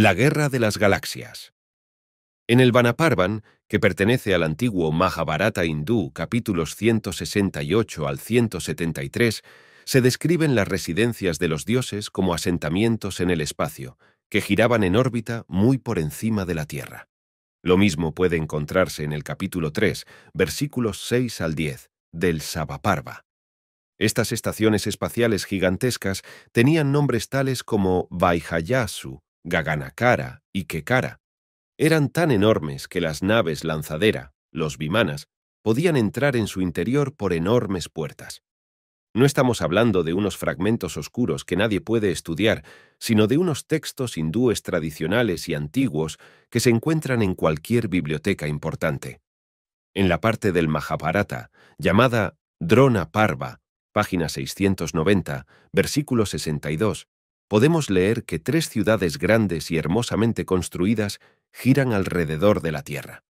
La Guerra de las Galaxias. En el Vanaparvan, que pertenece al antiguo Mahabharata hindú, capítulos 168 al 173, se describen las residencias de los dioses como asentamientos en el espacio, que giraban en órbita muy por encima de la Tierra. Lo mismo puede encontrarse en el capítulo 3, versículos 6 al 10, del Sabaparva. Estas estaciones espaciales gigantescas tenían nombres tales como Vaihayasu, Gaganakara y Kekara, eran tan enormes que las naves lanzadera, los bimanas, podían entrar en su interior por enormes puertas. No estamos hablando de unos fragmentos oscuros que nadie puede estudiar, sino de unos textos hindúes tradicionales y antiguos que se encuentran en cualquier biblioteca importante. En la parte del Mahabharata, llamada Drona Parva, página 690, versículo 62, podemos leer que tres ciudades grandes y hermosamente construidas giran alrededor de la tierra.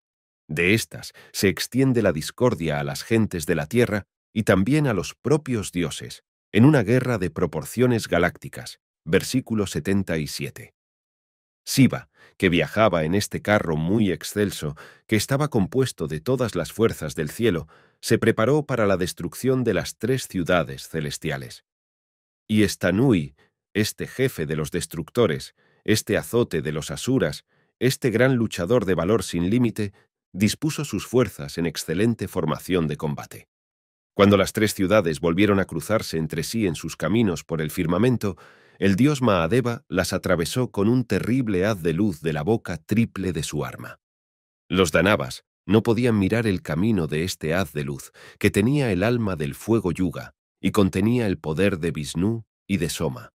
De estas se extiende la discordia a las gentes de la tierra y también a los propios dioses, en una guerra de proporciones galácticas. Versículo 77. Siba, que viajaba en este carro muy excelso, que estaba compuesto de todas las fuerzas del cielo, se preparó para la destrucción de las tres ciudades celestiales. Y Estanui, este jefe de los destructores, este azote de los asuras, este gran luchador de valor sin límite, dispuso sus fuerzas en excelente formación de combate. Cuando las tres ciudades volvieron a cruzarse entre sí en sus caminos por el firmamento, el dios Mahadeva las atravesó con un terrible haz de luz de la boca triple de su arma. Los danabas no podían mirar el camino de este haz de luz, que tenía el alma del fuego yuga y contenía el poder de Vishnu y de Soma.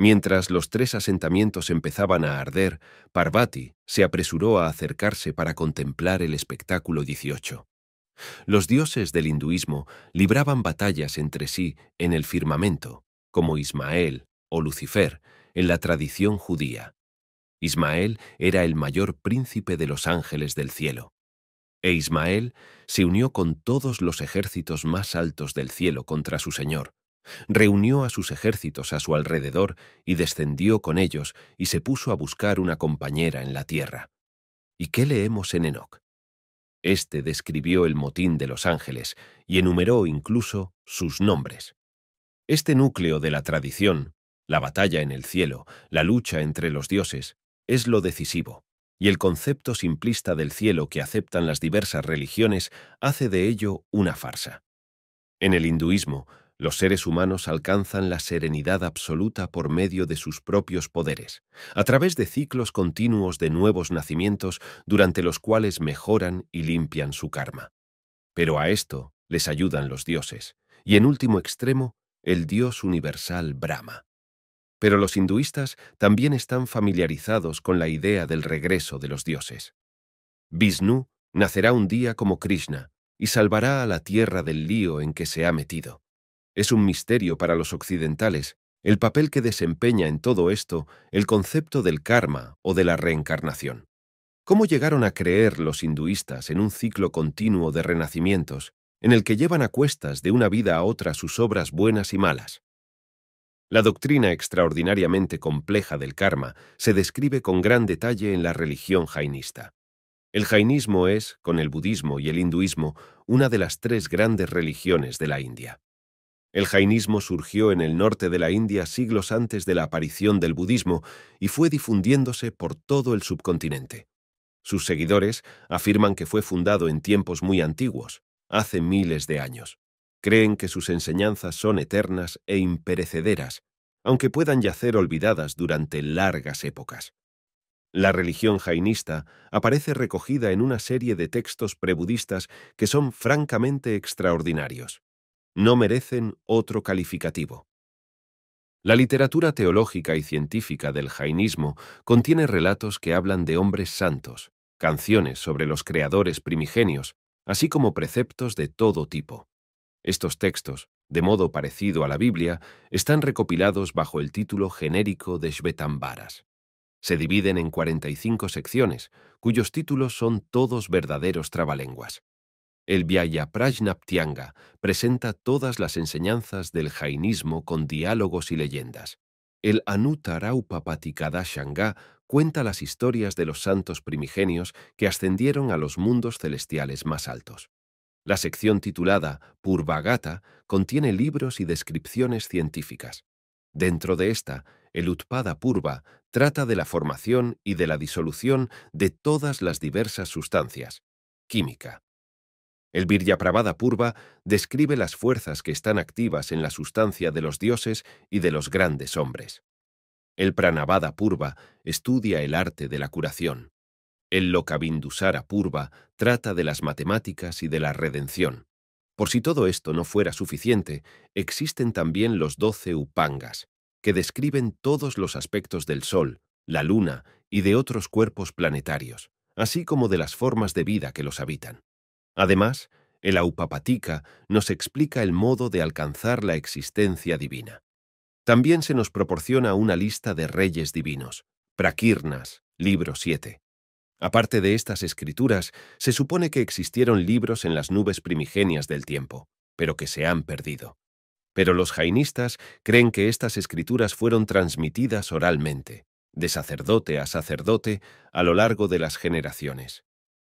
Mientras los tres asentamientos empezaban a arder, Parvati se apresuró a acercarse para contemplar el espectáculo 18. Los dioses del hinduismo libraban batallas entre sí en el firmamento, como Ismael o Lucifer en la tradición judía. Ismael era el mayor príncipe de los ángeles del cielo. E Ismael se unió con todos los ejércitos más altos del cielo contra su señor, Reunió a sus ejércitos a su alrededor y descendió con ellos y se puso a buscar una compañera en la tierra. ¿Y qué leemos en Enoch? Este describió el motín de los ángeles y enumeró incluso sus nombres. Este núcleo de la tradición, la batalla en el cielo, la lucha entre los dioses, es lo decisivo, y el concepto simplista del cielo que aceptan las diversas religiones hace de ello una farsa. En el hinduismo, los seres humanos alcanzan la serenidad absoluta por medio de sus propios poderes, a través de ciclos continuos de nuevos nacimientos durante los cuales mejoran y limpian su karma. Pero a esto les ayudan los dioses, y en último extremo, el dios universal Brahma. Pero los hinduistas también están familiarizados con la idea del regreso de los dioses. Vishnu nacerá un día como Krishna y salvará a la tierra del lío en que se ha metido. Es un misterio para los occidentales el papel que desempeña en todo esto el concepto del karma o de la reencarnación. ¿Cómo llegaron a creer los hinduistas en un ciclo continuo de renacimientos, en el que llevan a cuestas de una vida a otra sus obras buenas y malas? La doctrina extraordinariamente compleja del karma se describe con gran detalle en la religión jainista. El jainismo es, con el budismo y el hinduismo, una de las tres grandes religiones de la India. El jainismo surgió en el norte de la India siglos antes de la aparición del budismo y fue difundiéndose por todo el subcontinente. Sus seguidores afirman que fue fundado en tiempos muy antiguos, hace miles de años. Creen que sus enseñanzas son eternas e imperecederas, aunque puedan yacer olvidadas durante largas épocas. La religión jainista aparece recogida en una serie de textos prebudistas que son francamente extraordinarios no merecen otro calificativo. La literatura teológica y científica del jainismo contiene relatos que hablan de hombres santos, canciones sobre los creadores primigenios, así como preceptos de todo tipo. Estos textos, de modo parecido a la Biblia, están recopilados bajo el título genérico de Shvetambaras. Se dividen en 45 secciones, cuyos títulos son todos verdaderos trabalenguas. El Vyayaprajnaptianga presenta todas las enseñanzas del jainismo con diálogos y leyendas. El Anuttaraupapatikadashanga cuenta las historias de los santos primigenios que ascendieron a los mundos celestiales más altos. La sección titulada Purvagata contiene libros y descripciones científicas. Dentro de esta, el Utpada Purva trata de la formación y de la disolución de todas las diversas sustancias. Química, el Pravada Purva describe las fuerzas que están activas en la sustancia de los dioses y de los grandes hombres. El Pranavada Purva estudia el arte de la curación. El Lokabindusara Purva trata de las matemáticas y de la redención. Por si todo esto no fuera suficiente, existen también los doce Upangas, que describen todos los aspectos del Sol, la Luna y de otros cuerpos planetarios, así como de las formas de vida que los habitan. Además, el Aupapatika nos explica el modo de alcanzar la existencia divina. También se nos proporciona una lista de reyes divinos, Prakirnas, libro 7. Aparte de estas escrituras, se supone que existieron libros en las nubes primigenias del tiempo, pero que se han perdido. Pero los jainistas creen que estas escrituras fueron transmitidas oralmente, de sacerdote a sacerdote, a lo largo de las generaciones.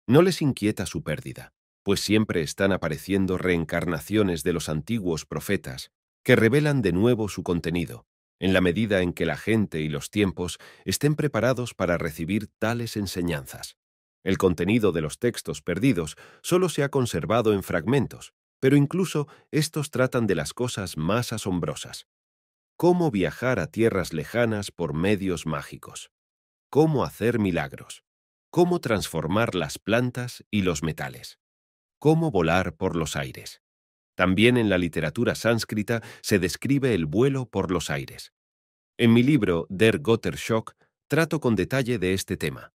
No les inquieta su pérdida pues siempre están apareciendo reencarnaciones de los antiguos profetas, que revelan de nuevo su contenido, en la medida en que la gente y los tiempos estén preparados para recibir tales enseñanzas. El contenido de los textos perdidos solo se ha conservado en fragmentos, pero incluso estos tratan de las cosas más asombrosas. Cómo viajar a tierras lejanas por medios mágicos. Cómo hacer milagros. Cómo transformar las plantas y los metales cómo volar por los aires. También en la literatura sánscrita se describe el vuelo por los aires. En mi libro Der Gotterschock trato con detalle de este tema.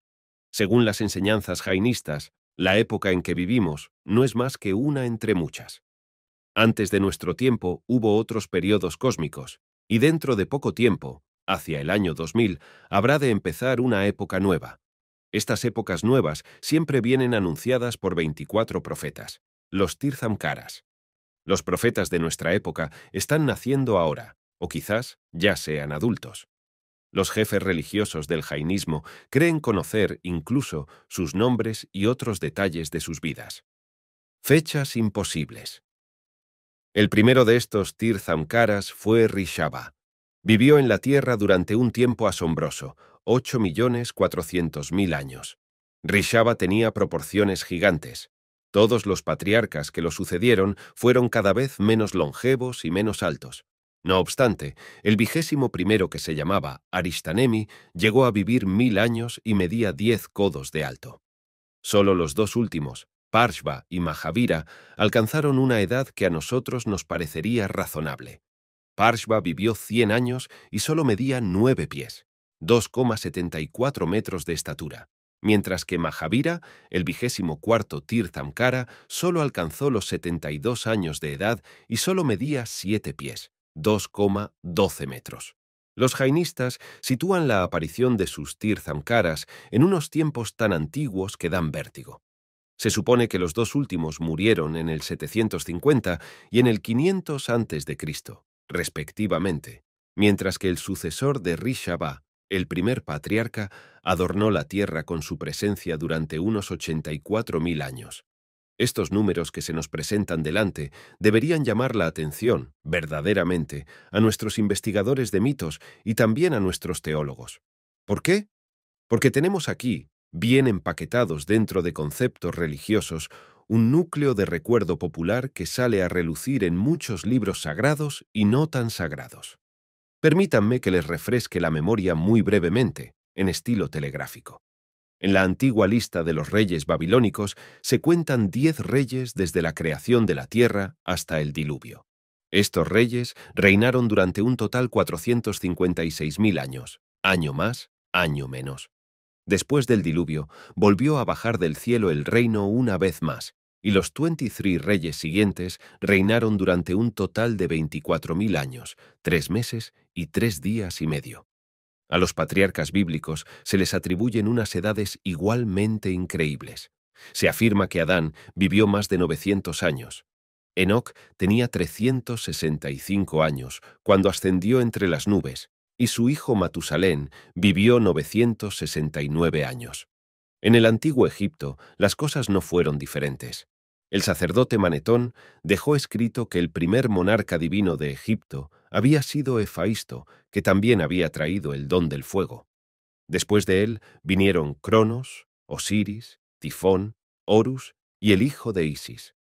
Según las enseñanzas jainistas, la época en que vivimos no es más que una entre muchas. Antes de nuestro tiempo hubo otros periodos cósmicos, y dentro de poco tiempo, hacia el año 2000, habrá de empezar una época nueva, estas épocas nuevas siempre vienen anunciadas por 24 profetas, los Tirzamkaras. Los profetas de nuestra época están naciendo ahora, o quizás ya sean adultos. Los jefes religiosos del jainismo creen conocer incluso sus nombres y otros detalles de sus vidas. Fechas imposibles. El primero de estos Tirzamkaras fue Rishaba. Vivió en la tierra durante un tiempo asombroso, millones mil años. Rishaba tenía proporciones gigantes. Todos los patriarcas que lo sucedieron fueron cada vez menos longevos y menos altos. No obstante, el vigésimo primero que se llamaba Aristanemi llegó a vivir mil años y medía diez codos de alto. Solo los dos últimos, Parshva y Mahavira, alcanzaron una edad que a nosotros nos parecería razonable. Parshva vivió cien años y solo medía nueve pies. 2,74 metros de estatura, mientras que Mahavira, el vigésimo cuarto Tirthankara, solo alcanzó los 72 años de edad y solo medía 7 pies, 2,12 metros. Los jainistas sitúan la aparición de sus Tirthankaras en unos tiempos tan antiguos que dan vértigo. Se supone que los dos últimos murieron en el 750 y en el 500 a.C., respectivamente, mientras que el sucesor de Rishabha el primer patriarca adornó la tierra con su presencia durante unos 84.000 años. Estos números que se nos presentan delante deberían llamar la atención, verdaderamente, a nuestros investigadores de mitos y también a nuestros teólogos. ¿Por qué? Porque tenemos aquí, bien empaquetados dentro de conceptos religiosos, un núcleo de recuerdo popular que sale a relucir en muchos libros sagrados y no tan sagrados. Permítanme que les refresque la memoria muy brevemente, en estilo telegráfico. En la antigua lista de los reyes babilónicos se cuentan diez reyes desde la creación de la tierra hasta el diluvio. Estos reyes reinaron durante un total 456.000 años, año más, año menos. Después del diluvio, volvió a bajar del cielo el reino una vez más, y los 23 reyes siguientes reinaron durante un total de 24.000 años, tres meses y tres días y medio. A los patriarcas bíblicos se les atribuyen unas edades igualmente increíbles. Se afirma que Adán vivió más de 900 años. Enoc tenía 365 años cuando ascendió entre las nubes, y su hijo Matusalén vivió 969 años. En el antiguo Egipto las cosas no fueron diferentes. El sacerdote Manetón dejó escrito que el primer monarca divino de Egipto había sido Efaisto, que también había traído el don del fuego. Después de él vinieron Cronos, Osiris, Tifón, Horus y el hijo de Isis.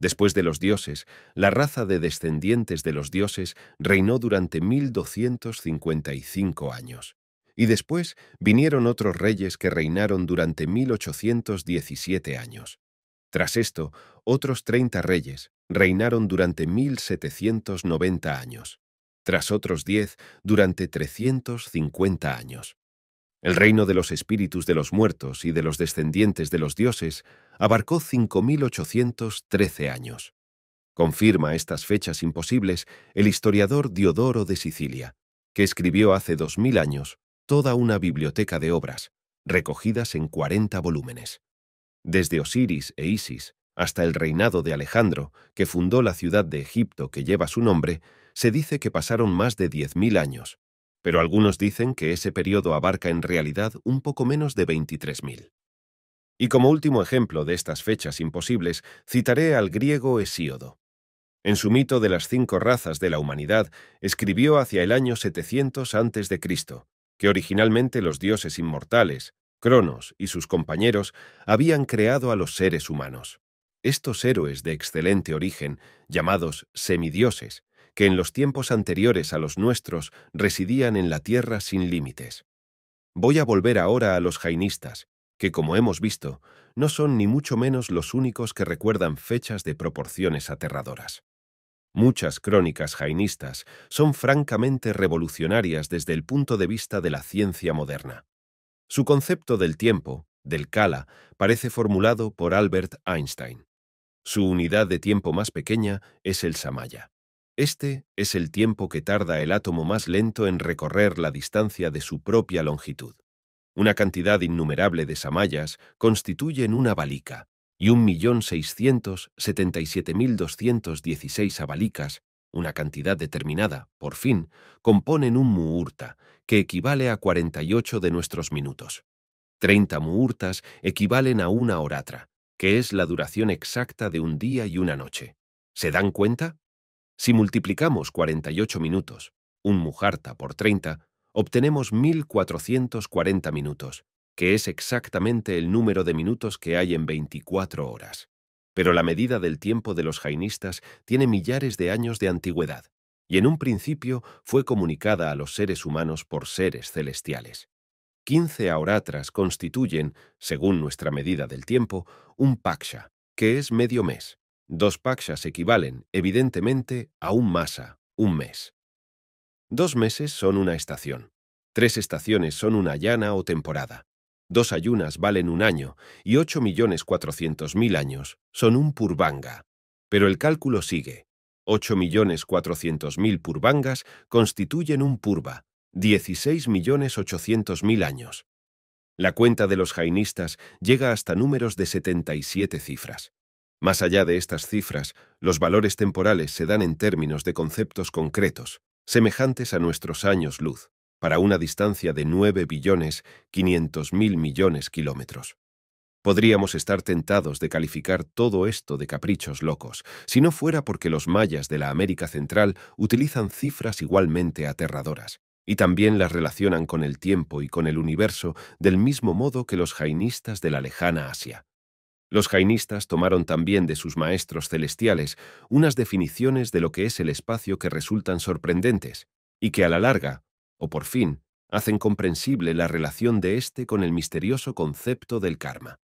Después de los dioses, la raza de descendientes de los dioses reinó durante 1255 años y después vinieron otros reyes que reinaron durante 1817 años. Tras esto, otros 30 reyes reinaron durante 1790 años, tras otros 10 durante 350 años. El reino de los espíritus de los muertos y de los descendientes de los dioses abarcó 5.813 años. Confirma estas fechas imposibles el historiador Diodoro de Sicilia, que escribió hace 2.000 años toda una biblioteca de obras, recogidas en 40 volúmenes. Desde Osiris e Isis hasta el reinado de Alejandro, que fundó la ciudad de Egipto que lleva su nombre, se dice que pasaron más de 10.000 años, pero algunos dicen que ese periodo abarca en realidad un poco menos de 23.000. Y como último ejemplo de estas fechas imposibles, citaré al griego Hesíodo. En su mito de las cinco razas de la humanidad, escribió hacia el año 700 a.C., que originalmente los dioses inmortales, Cronos y sus compañeros, habían creado a los seres humanos. Estos héroes de excelente origen, llamados semidioses, que en los tiempos anteriores a los nuestros residían en la tierra sin límites. Voy a volver ahora a los jainistas, que como hemos visto, no son ni mucho menos los únicos que recuerdan fechas de proporciones aterradoras. Muchas crónicas jainistas son francamente revolucionarias desde el punto de vista de la ciencia moderna. Su concepto del tiempo, del Kala, parece formulado por Albert Einstein. Su unidad de tiempo más pequeña es el Samaya. Este es el tiempo que tarda el átomo más lento en recorrer la distancia de su propia longitud. Una cantidad innumerable de samayas constituyen una balica, y 1.677.216 abalicas, una cantidad determinada, por fin, componen un muurta, que equivale a 48 de nuestros minutos. 30 muhurtas equivalen a una oratra, que es la duración exacta de un día y una noche. ¿Se dan cuenta? Si multiplicamos 48 minutos, un mujarta por 30, obtenemos 1440 minutos, que es exactamente el número de minutos que hay en 24 horas. Pero la medida del tiempo de los jainistas tiene millares de años de antigüedad, y en un principio fue comunicada a los seres humanos por seres celestiales. 15 auratras constituyen, según nuestra medida del tiempo, un paksha, que es medio mes. Dos pakshas equivalen, evidentemente, a un masa, un mes. Dos meses son una estación. Tres estaciones son una llana o temporada. Dos ayunas valen un año y 8.400.000 años son un purbanga. Pero el cálculo sigue. 8.400.000 purvangas constituyen un purba, 16.800.000 años. La cuenta de los jainistas llega hasta números de 77 cifras. Más allá de estas cifras, los valores temporales se dan en términos de conceptos concretos, semejantes a nuestros años luz para una distancia de 9 billones 500 mil millones kilómetros. Podríamos estar tentados de calificar todo esto de caprichos locos, si no fuera porque los mayas de la América Central utilizan cifras igualmente aterradoras, y también las relacionan con el tiempo y con el universo del mismo modo que los jainistas de la lejana Asia. Los jainistas tomaron también de sus maestros celestiales unas definiciones de lo que es el espacio que resultan sorprendentes, y que a la larga o por fin, hacen comprensible la relación de éste con el misterioso concepto del karma.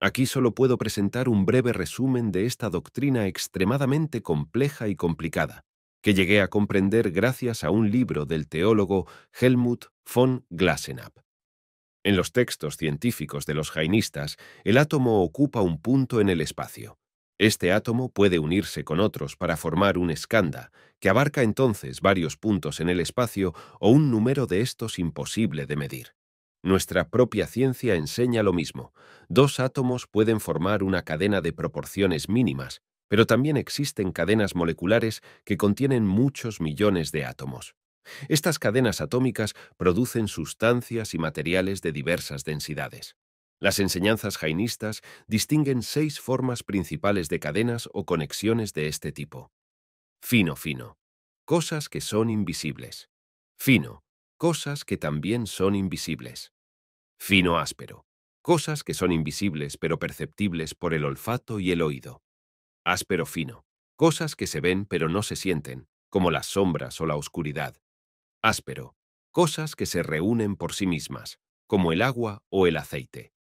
Aquí solo puedo presentar un breve resumen de esta doctrina extremadamente compleja y complicada, que llegué a comprender gracias a un libro del teólogo Helmut von Glasenapp. En los textos científicos de los jainistas, el átomo ocupa un punto en el espacio, este átomo puede unirse con otros para formar un escanda, que abarca entonces varios puntos en el espacio o un número de estos imposible de medir. Nuestra propia ciencia enseña lo mismo. Dos átomos pueden formar una cadena de proporciones mínimas, pero también existen cadenas moleculares que contienen muchos millones de átomos. Estas cadenas atómicas producen sustancias y materiales de diversas densidades. Las enseñanzas jainistas distinguen seis formas principales de cadenas o conexiones de este tipo. Fino fino. Cosas que son invisibles. Fino. Cosas que también son invisibles. Fino áspero. Cosas que son invisibles pero perceptibles por el olfato y el oído. Áspero fino. Cosas que se ven pero no se sienten, como las sombras o la oscuridad. Áspero. Cosas que se reúnen por sí mismas, como el agua o el aceite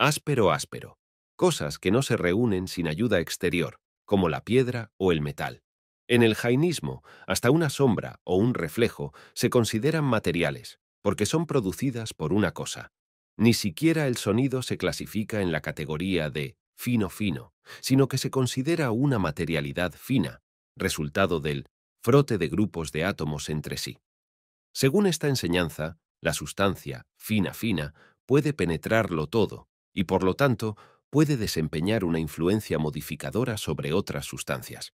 áspero áspero, cosas que no se reúnen sin ayuda exterior, como la piedra o el metal. En el jainismo, hasta una sombra o un reflejo se consideran materiales, porque son producidas por una cosa. Ni siquiera el sonido se clasifica en la categoría de fino fino, sino que se considera una materialidad fina, resultado del frote de grupos de átomos entre sí. Según esta enseñanza, la sustancia, fina fina, puede penetrarlo todo, y por lo tanto puede desempeñar una influencia modificadora sobre otras sustancias.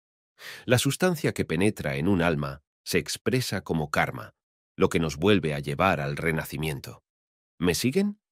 La sustancia que penetra en un alma se expresa como karma, lo que nos vuelve a llevar al renacimiento. ¿Me siguen?